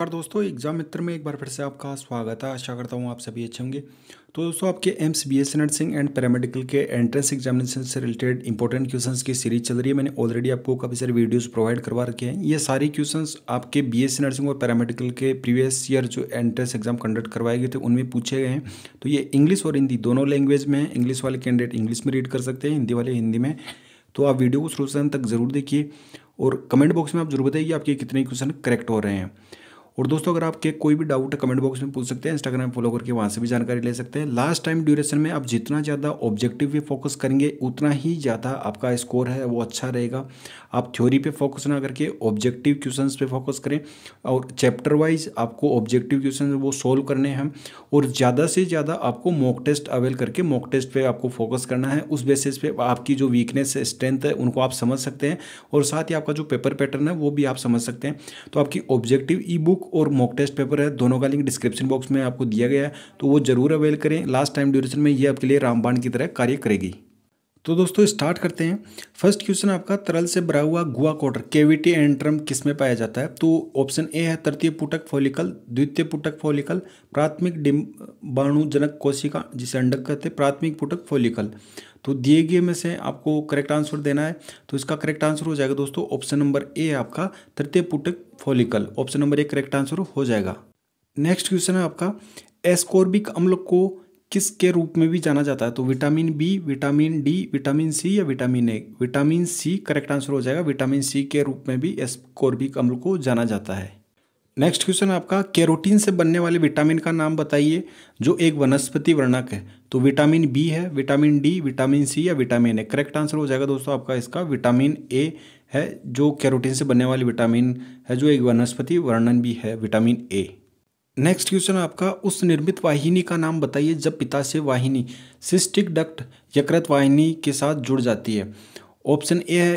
नमस्कार दोस्तों एग्जाम मित्र में एक बार फिर से आपका स्वागत है आशा करता हूँ आप सभी अच्छे होंगे तो दोस्तों आपके AIIMS B S nursing and paramedical के एंट्रेंस एग्जामिनेशन से रिलेटेड इंपॉर्टेंट क्वेश्चंस की सीरीज चल रही है मैंने ऑलरेडी आपको काफ़ी सारे वीडियोस प्रोवाइड करवा रखे हैं ये सारे क्वेश्चंस आपके बी एस नर्सिंग और पैरामेडिकल के प्रीवियस ईयर जो एंट्रेंस एग्जाम कंडक्ट करवाए गए थे उनमें पूछे गए हैं तो ये इंग्लिश और हिंदी दोनों लैंग्वेज में है इंग्लिश वाले कैंडिडेट इंग्लिश में रीड कर सकते हैं हिंदी वाले हिंदी में तो आप वीडियो को शुरू से तक जरूर देखिए और कमेंट बॉक्स में आप जरूर बताइए आपके कितने क्वेश्चन करेक्ट हो रहे हैं और दोस्तों अगर आपके कोई भी डाउट है कमेंट बॉक्स में पूछ सकते हैं इंस्टाग्राम फॉलो करके वहाँ से भी जानकारी ले सकते हैं लास्ट टाइम ड्यूरेशन में आप जितना ज़्यादा ऑब्जेक्टिव पे फोकस करेंगे उतना ही ज़्यादा आपका स्कोर है वो अच्छा रहेगा आप थ्योरी पे फोकस ना करके ऑब्जेक्टिव क्वेश्चन पे फोकस करें और चैप्टर वाइज आपको ऑब्जेक्टिव क्वेश्चन वो सोल्व करने हैं और ज़्यादा से ज़्यादा आपको मॉक टेस्ट अवेल करके मॉक टेस्ट पर आपको फोकस करना है उस बेसिस पर आपकी जो वीकनेस है स्ट्रेंथ है उनको आप समझ सकते हैं और साथ ही आपका जो पेपर पैटर्न है वो भी आप समझ सकते हैं तो आपकी ऑब्जेक्टिव ई बुक और मॉक टेस्ट पेपर है दोनों का लिंक डिस्क्रिप्शन बॉक्स में आपको दिया गया है तो वो ज़रूर अवेल करें लास्ट टाइम ड्यूरेशन में ये आपके लिए रामबाण की तरह कार्य करेगी तो दोस्तों स्टार्ट करते हैं फर्स्ट क्वेश्चन आपका तरल से भरा हुआ गुआ कोटर केविटी एंट्रम किस में पाया जाता है तो ऑप्शन ए है तृतीय पुटक फॉलिकल द्वितीय पुटक फॉलिकल प्राथमिक डिम्बाणुजनक कोशिका जिसे अंडक कहते हैं प्राथमिक पुटक फॉलिकल तो दिए गए में से आपको करेक्ट आंसर देना है तो इसका करेक्ट आंसर हो जाएगा दोस्तों ऑप्शन नंबर ए आपका तृतीय पुटक follicle option number A correct answer हो जाएगा नेक्स्ट क्वेश्चन है आपका एस्कोर्बिक अम्ल को किसके रूप में भी जाना जाता है तो vitamin B vitamin D vitamin C या vitamin A vitamin C correct answer हो जाएगा विटामिन सी के रूप में भी एस्कोर्बिक अम्ल को जाना जाता है नेक्स्ट क्वेश्चन आपका कैरोटीन से बनने वाले विटामिन का नाम बताइए जो एक वनस्पति वर्णक है तो विटामिन बी है विटामिन डी विटामिन सी या विटामिन ए करेक्ट आंसर हो जाएगा दोस्तों आपका इसका विटामिन ए है जो कैरोटीन से बनने वाली विटामिन है जो एक वनस्पति वर्णन भी है विटामिन ए नेक्स्ट क्वेश्चन आपका उस निर्मित वाहिनी का नाम बताइए जब पिता से वाहिनी सिस्टिक डक्ट यकृत वाहिनी के साथ जुड़ जाती है ऑप्शन ए है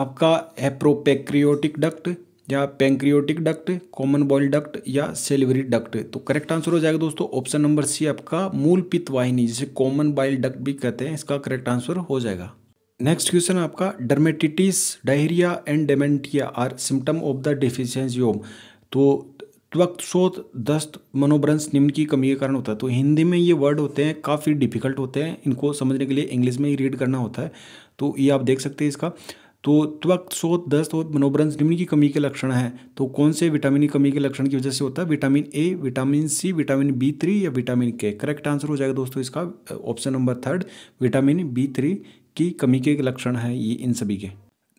आपका एप्रोपेक्रियोटिक डक्ट या pancreatic duct common bile duct या सेलिवरी डक्ट तो करेक्ट आंसर हो जाएगा दोस्तों ऑप्शन नंबर सी आपका मूल पित्त वाहिनी जिसे कॉमन बाइल डक्ट भी कहते हैं इसका करेक्ट आंसर हो जाएगा नेक्स्ट क्वेश्चन आपका dermatitis diarrhoea and dementia are symptom of the deficiency ओम तो त्वक्त शोध दस्त मनोभ्रंश निम्न की कमी के कारण होता है तो हिंदी में ये वर्ड होते हैं काफ़ी डिफिकल्ट होते हैं इनको समझने के लिए इंग्लिश में ही रीड करना होता है तो ये आप देख सकते हैं इसका तो त्वक शोध दस्त और मनोब्रंश निम्न की कमी के लक्षण हैं तो कौन से विटामिन की कमी के लक्षण की वजह से होता है vitamin A vitamin C vitamin B three या विटामिन के करेक्ट आंसर हो जाएगा दोस्तों इसका option number third vitamin B three की कमी के लक्षण है ये इन सभी के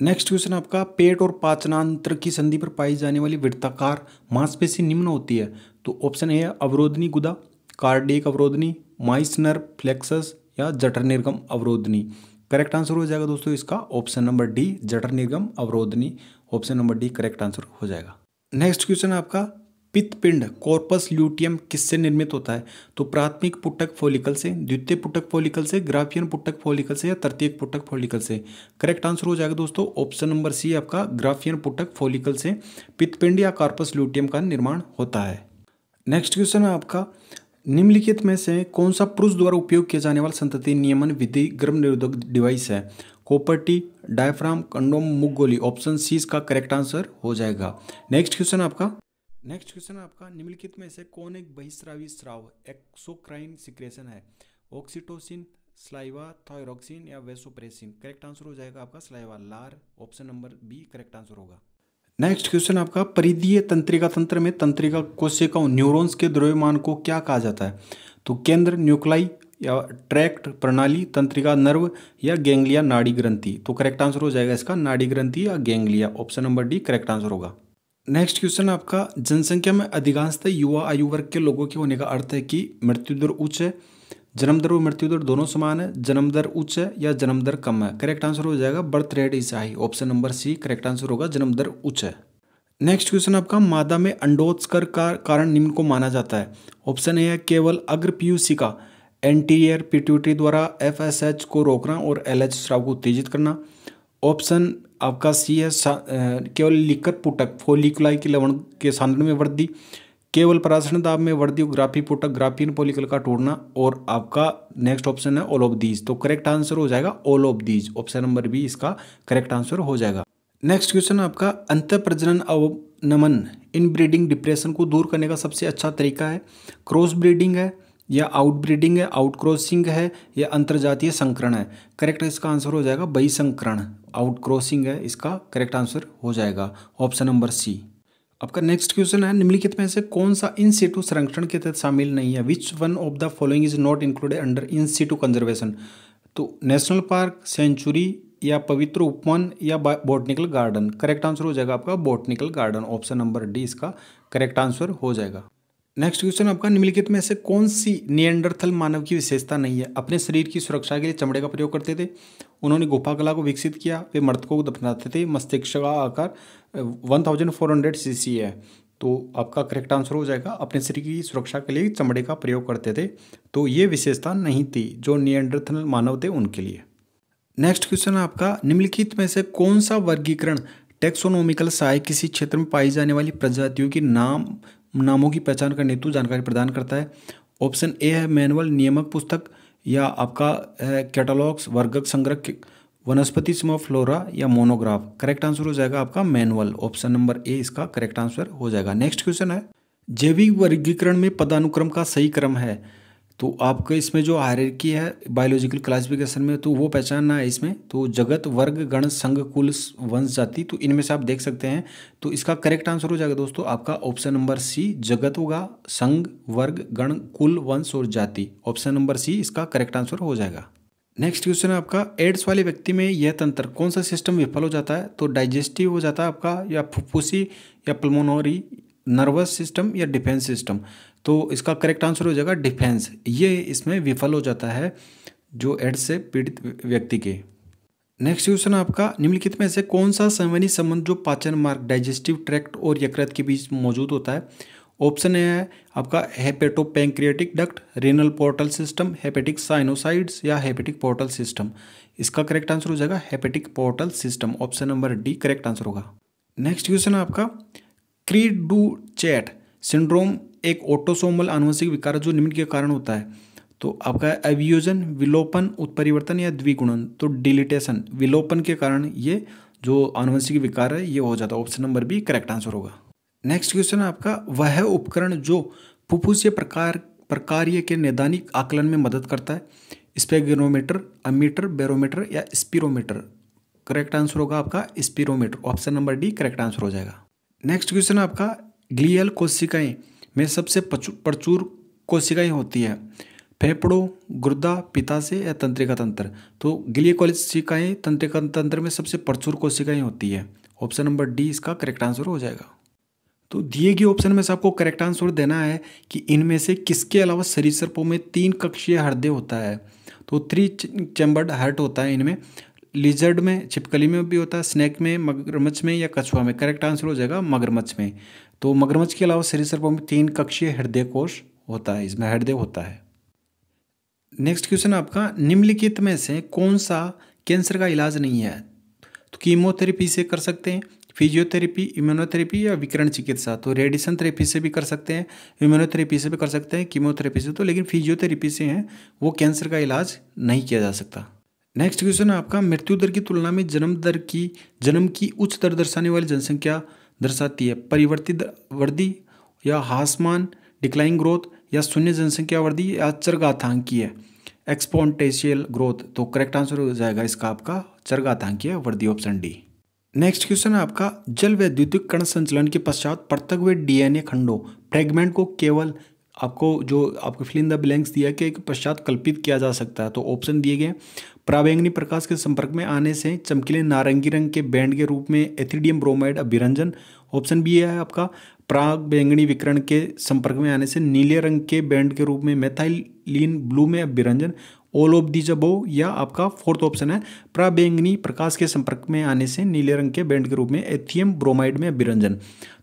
नेक्स्ट क्वेश्चन आपका पेट और पाचनांत्र की संधि पर पाई जाने वाली वृत्ताकार मांसपेशी निम्न होती है तो ऑप्शन ए है अवरोधनी गुदा कार्डिक अवरोधनी माइसनर फ्लेक्सस या जटर निर्गम अवरोधनी करेक्ट आंसर हो जाएगा दोस्तों इसका ऑप्शन नंबर डी जटर निर्गम अवरोधनी option number D correct answer हो जाएगा नेक्स्ट क्वेश्चन आपका पित्तपिंड कॉर्पस ल्यूटियम किससे निर्मित होता है तो प्राथमिक पुटक फोलिकल से द्वितीय पुटक फोलिकल से ग्राफियन पुटक फोलिकल से या तृतीय पुटक फोलिकल से करेक्ट आंसर हो जाएगा दोस्तों ऑप्शन नंबर सी आपका ग्राफियन पुटक फोलिकल से पित्तपिंड या कॉर्पस ल्यूटियम का निर्माण होता है नेक्स्ट क्वेश्चन है आपका निम्नलिखित में से कौन सा पुरुष द्वारा उपयोग किया जाने वाला संतति नियमन विधि गर्म निरोधक डिवाइस है कोपर्टी डायफ्राम कंडोम मुगोली ऑप्शन सी इसका करेक्ट आंसर हो जाएगा नेक्स्ट क्वेश्चन आपका नेक्स्ट क्वेश्चन आपका निम्नलिखित में से कौन एक बहिश्रावी स्राव एक्सोक्राइन सिक्रेशन है ऑक्सीटोसिन स्लाइवा थायरोक्सिन या वेसोप्रेसिन करेक्ट आंसर हो जाएगा आपका स्लाइवा लार option number B correct answer होगा नेक्स्ट क्वेश्चन आपका परिधीय तंत्रिका तंत्र में तंत्रिका कोशिकाओं न्यूरॉन्स के द्रव्यमान को क्या कहा जाता है तो केंद्र न्यूक्लाई या ट्रैक्ट प्रणाली तंत्रिका नर्व या गेंग्लिया नाड़ी ग्रंथि तो करेक्ट आंसर हो जाएगा इसका नाड़ी ग्रंथि या ganglia option number D correct answer होगा नेक्स्ट क्वेश्चन आपका जनसंख्या में अधिकांशतः युवा आयु वर्ग के लोगों के होने का अर्थ है कि मृत्यु दर उच्च है जन्म दर और मृत्यु दर दोनों समान है जन्म दर उच्च है या जन्म दर कम है करेक्ट आंसर हो जाएगा birth rate is high option number C correct answer होगा जन्म दर उच्च है नेक्स्ट क्वेश्चन आपका मादा में अंडोत्सकर का कारण निम्न को माना जाता है ऑप्शन ए है केवल अग्र का एंटीरियर पिट्यूटरी द्वारा एफ को रोकना और एच स्राव को उत्तेजित करना ऑप्शन आपका सी है केवल लिकर पुटक फोलिकुलाई के लवण के सांद्र में वृद्धि केवल परासरण दाब में ग्राफी पुटक ग्राफीन पोलिकल का टूटना और आपका नेक्स्ट ऑप्शन है ऑल ऑफ दीज तो करेक्ट आंसर हो जाएगा all of these option number B इसका करेक्ट आंसर हो जाएगा नेक्स्ट क्वेश्चन आपका अंत प्रजनन अवनमन इन ब्रीडिंग डिप्रेशन को दूर करने का सबसे अच्छा तरीका है क्रॉस ब्रीडिंग है या आउट ब्रीडिंग है आउट क्रॉसिंग है या अंतर्जातीय संकरण है करेक्ट इसका आंसर हो जाएगा बही आउट क्रॉसिंग है इसका करेक्ट आंसर हो जाएगा ऑप्शन नंबर सी आपका नेक्स्ट क्वेश्चन है निम्नलिखित में से कौन सा इन सीटू संरक्षण के तहत शामिल नहीं है which one of the following is not included under in situ conservation तो नेशनल पार्क सेंचुरी या पवित्र उपवन या बॉटनिकल गार्डन करेक्ट आंसर हो जाएगा आपका botanical garden option number D इसका करेक्ट आंसर हो जाएगा नेक्स्ट क्वेश्चन आपका निम्नलिखित में से कौन सी नियंडरथल मानव की विशेषता नहीं है अपने शरीर की सुरक्षा के लिए चमड़े का प्रयोग करते थे उन्होंने गुफा कला को विकसित किया वे मृतकों को दफनाते थे मस्तिष्क का आकार one thousand four hundred C C है तो आपका करेक्ट आंसर हो जाएगा अपने शरीर की सुरक्षा के लिए चमड़े का प्रयोग करते थे तो ये विशेषता नहीं थी जो नियंडरथल मानव थे उनके लिए नेक्स्ट क्वेश्चन आपका निम्नलिखित में से कौन सा वर्गीकरण टेक्सोनोमिकल सहायक किसी क्षेत्र में पाई जाने वाली प्रजातियों के नाम नामों की पहचान करने हेतु जानकारी प्रदान करता है ऑप्शन ए है मैनुअल नियमक पुस्तक या आपका है कैटलॉग्स वर्गक संग्रह वनस्पति सम फ्लोरा या मोनोग्राफ करेक्ट आंसर हो जाएगा आपका मैनुअल ऑप्शन नंबर ए इसका करेक्ट आंसर हो जाएगा नेक्स्ट क्वेश्चन है जैविक वर्गीकरण में पदानुक्रम का सही क्रम है तो आपका इसमें जो हायरकी है बायोलॉजिकल क्लासिफिकेशन में तो वो पहचानना है इसमें तो जगत वर्ग गण संघ कुल वंश जाति तो इनमें से आप देख सकते हैं तो इसका करेक्ट आंसर हो जाएगा दोस्तों आपका ऑप्शन नंबर सी जगत होगा संघ वर्ग गण कुल वंश और जाति ऑप्शन नंबर सी इसका करेक्ट आंसर हो जाएगा नेक्स्ट क्वेश्चन है आपका एड्स वाले व्यक्ति में यह तंत्र कौन सा सिस्टम विफल हो जाता है तो डाइजेस्टिव हो जाता है आपका या फुफ्फुसी या पलमोनोरी नर्वस सिस्टम या डिफेंस सिस्टम तो इसका करेक्ट आंसर हो जाएगा डिफेंस ये इसमें विफल हो जाता है जो एड्स से पीड़ित व्यक्ति के नेक्स्ट क्वेश्चन आपका निम्नलिखित में से कौन सा संवनी संबंध जो पाचन मार्ग डाइजेस्टिव ट्रैक्ट और यकृत के बीच मौजूद होता है ऑप्शन ए है आपका hepato pancreatic duct renal portal system hepatic sinusoids या हेपेटिक पोर्टल सिस्टम इसका करेक्ट आंसर हो जाएगा hepatic portal system option number D correct answer होगा नेक्स्ट क्वेश्चन आपका क्रीड डू चैट सिंड्रोम एक ऑटोसोमल आनुवंशिक विकार है जो निम्न के कारण होता है तो आपका अभियोजन विलोपन उत्परिवर्तन या द्विगुणन तो डिलिटेशन विलोपन के कारण ये जो आनुवंशिक विकार है ये हो जाता है option number B correct answer होगा नेक्स्ट क्वेश्चन आपका वह उपकरण जो फुफ्फुसीय प्रकार प्रकार्य के नैदानिक आकलन में मदद करता है स्पेगनोमीटर अमीटर बैरोमीटर या स्पीरोमीटर करेक्ट आंसर होगा आपका spirometer option number D correct answer हो जाएगा नेक्स्ट क्वेश्चन आपका ग्लियल कोशिकाएं में सबसे प्रचुर कोशिकाएं होती है फेफड़ों गुर्दा पिता से या तंत्रिका तंत्र तो ग्लिय कोशिकाएं तंत्रिका तंत्र में सबसे प्रचुर कोशिकाएं होती है ऑप्शन नंबर डी इसका करेक्ट आंसर हो जाएगा तो दिए गए ऑप्शन में से आपको करेक्ट आंसर देना है कि इनमें से किसके अलावा सर्पों में तीन कक्षीय हृदय होता है तो थ्री चैम्बर्ड हार्ट होता है इनमें लिजर्ड में छिपकली में भी होता है स्नैक में मगरमच्छ में या कछुआ में करेक्ट आंसर हो जाएगा मगरमच्छ में तो मगरमच्छ के अलावा सरीसृपों में तीन कक्षीय हृदय कोष होता है इसमें हृदय होता है नेक्स्ट क्वेश्चन आपका निम्नलिखित में से कौन सा कैंसर का इलाज नहीं है तो कीमोथेरेपी से कर सकते हैं फिजियोथेरेपी इम्यूनोथेरेपी या विकरण चिकित्सा तो रेडिएशन थेरेपी से भी कर सकते हैं इम्यूनोथेरेपी से भी कर सकते हैं कीमोथेरेपी से तो लेकिन फिजियोथेरेपी से हैं वो कैंसर का इलाज नहीं किया जा सकता नेक्स्ट क्वेश्चन है आपका मृत्यु दर की तुलना में जन्म दर की जन्म की उच्च दर दर्शाने वाली जनसंख्या दर्शाती है परिवर्तित वृद्धि या हासमान डिक्लाइन ग्रोथ या शून्य जनसंख्या वृद्धि या चरगाथांकीय एक्सपोन्टेशियल ग्रोथ तो करेक्ट आंसर हो जाएगा इसका आपका चरगाथांकीय वृद्धि ऑप्शन डी नेक्स्ट क्वेश्चन है आपका जल वैद्युतिक कण संचलन के पश्चात पृथक हुए डीएनए खंडों फ्रेगमेंट को केवल आपको जो आपको फिल इन द ब्लैंक्स दिया कि पश्चात कल्पित किया जा सकता है तो ऑप्शन दिए गए प्रावेंगनी प्रकाश के संपर्क में आने से चमकीले नारंगी रंग के बैंड के रूप में एथिडियम ब्रोमाइड अभिरंजन ऑप्शन बी है आपका प्राग बैंगनी विकरण के संपर्क में आने से नीले रंग के बैंड के रूप में मेथाइलिन ब्लू में अभिरंजन ऑल ऑफ दी जबो या आपका फोर्थ ऑप्शन है प्राबेंगनी प्रकाश के संपर्क में आने से नीले रंग के बैंड के रूप में एथियम ब्रोमाइड में अभिरंजन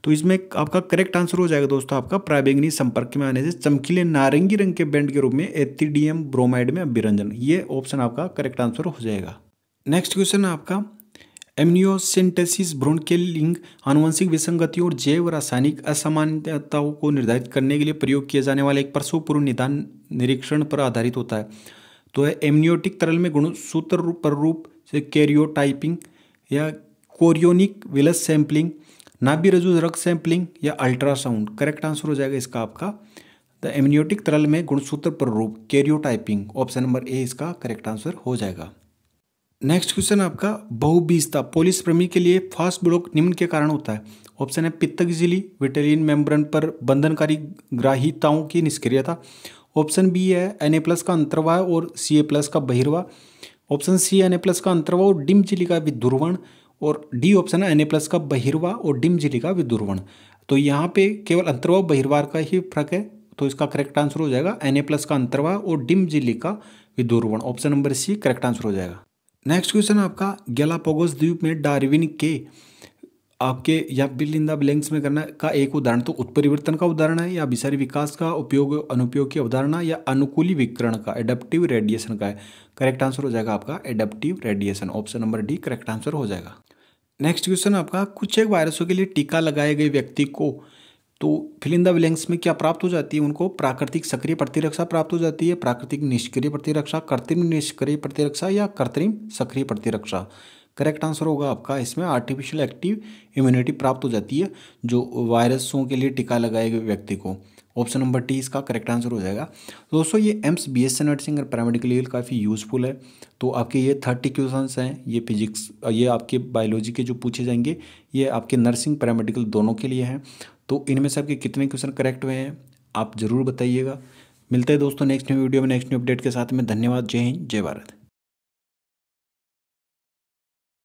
तो इसमें आपका करेक्ट आंसर हो जाएगा दोस्तों आपका प्राबेंगनी संपर्क में आने से चमकीले नारंगी रंग के बैंड के रूप में एथीडियम ब्रोमाइड में अभिरंजन ये ऑप्शन आपका करेक्ट आंसर हो जाएगा नेक्स्ट क्वेश्चन है आपका एम्नियोसिंटेसिस भ्रूण के लिंग आनुवंशिक विसंगतियों और जैव रासायनिक असामान्यताओं को निर्धारित करने के लिए प्रयोग किए जाने वाले एक प्रसव पूर्व निदान निरीक्षण पर आधारित होता है तो एमनियोटिक तरल में गुणसूत्र रूप प्ररूप से कैरियोटाइपिंग या कोरियोनिक विलस सैम्पलिंग नाभि रजू रक्त सैम्पलिंग या अल्ट्रासाउंड करेक्ट आंसर हो जाएगा इसका आपका द एमनियोटिक तरल में गुणसूत्र प्ररूप कैरियोटाइपिंग ऑप्शन नंबर ए इसका करेक्ट आंसर हो जाएगा नेक्स्ट क्वेश्चन आपका बहुबीजता पोलिसप्रमी के लिए फास्ट ब्लॉक निम्न के कारण होता है ऑप्शन है पित्तक झिली विटेलिन मेम्ब्रेन पर बंधनकारी ग्राहिताओं की निष्क्रियता ऑप्शन बी है एन ए प्लस का अंतर्वाह और सी ए प्लस का बहिर्वा option C N A plus का अंतर्वाह और डिम झिली e का विदुर्वण और डी ऑप्शन है एन ए प्लस का बहिर्वा और डिम झिली e का विदुर्वण तो यहाँ पे केवल अंतर्वाह और बहिर्वार का ही फर्क है तो इसका करेक्ट आंसर हो जाएगा एन ए प्लस का अंतर्वाह और डिम झिली e का विदुर्वण option number C correct answer हो जाएगा नेक्स्ट क्वेश्चन आपका गैलापोगोस द्वीप में डार्विन के आपके या बिल इन द ब्लैंक्स में करना का एक उदाहरण तो उत्परिवर्तन का उदाहरण है या अभिसारी विकास का उपयोग अनुपयोग की अवधारणा या अनुकूली विकरण का एडप्टिव रेडिएशन का है करेक्ट आंसर हो जाएगा आपका adaptive radiation option number D correct answer हो जाएगा नेक्स्ट क्वेश्चन आपका कुछ एक वायरसों के लिए टीका लगाए गए व्यक्ति को तो फिलिंदा विलेंग्स में क्या प्राप्त हो जाती है उनको प्राकृतिक सक्रिय प्रतिरक्षा प्राप्त हो जाती है प्राकृतिक निष्क्रिय प्रतिरक्षा कृत्रिम निष्क्रिय प्रतिरक्षा या कृत्रिम सक्रिय प्रतिरक्षा करेक्ट आंसर होगा आपका इसमें आर्टिफिशियल एक्टिव इम्यूनिटी प्राप्त हो जाती है जो वायरसों के लिए टीका लगाए गए व्यक्ति को ऑप्शन नंबर टी इसका करेक्ट आंसर हो जाएगा दोस्तों ये एम्स बी एस नर्सिंग और पैरामेडिकल के लिए काफ़ी यूज़फुल है तो आपके ये थर्टी क्वेश्चन हैं ये फिजिक्स ये आपके बायोलॉजी के जो पूछे जाएंगे ये आपके नर्सिंग पैरामेडिकल दोनों के लिए हैं तो इनमें से आपके कितने क्वेश्चन करेक्ट हुए हैं आप ज़रूर बताइएगा मिलते हैं दोस्तों नेक्स्ट न्यू वीडियो में नेक्स्ट न्यू अपडेट के साथ में धन्यवाद जय हिंद जय भारत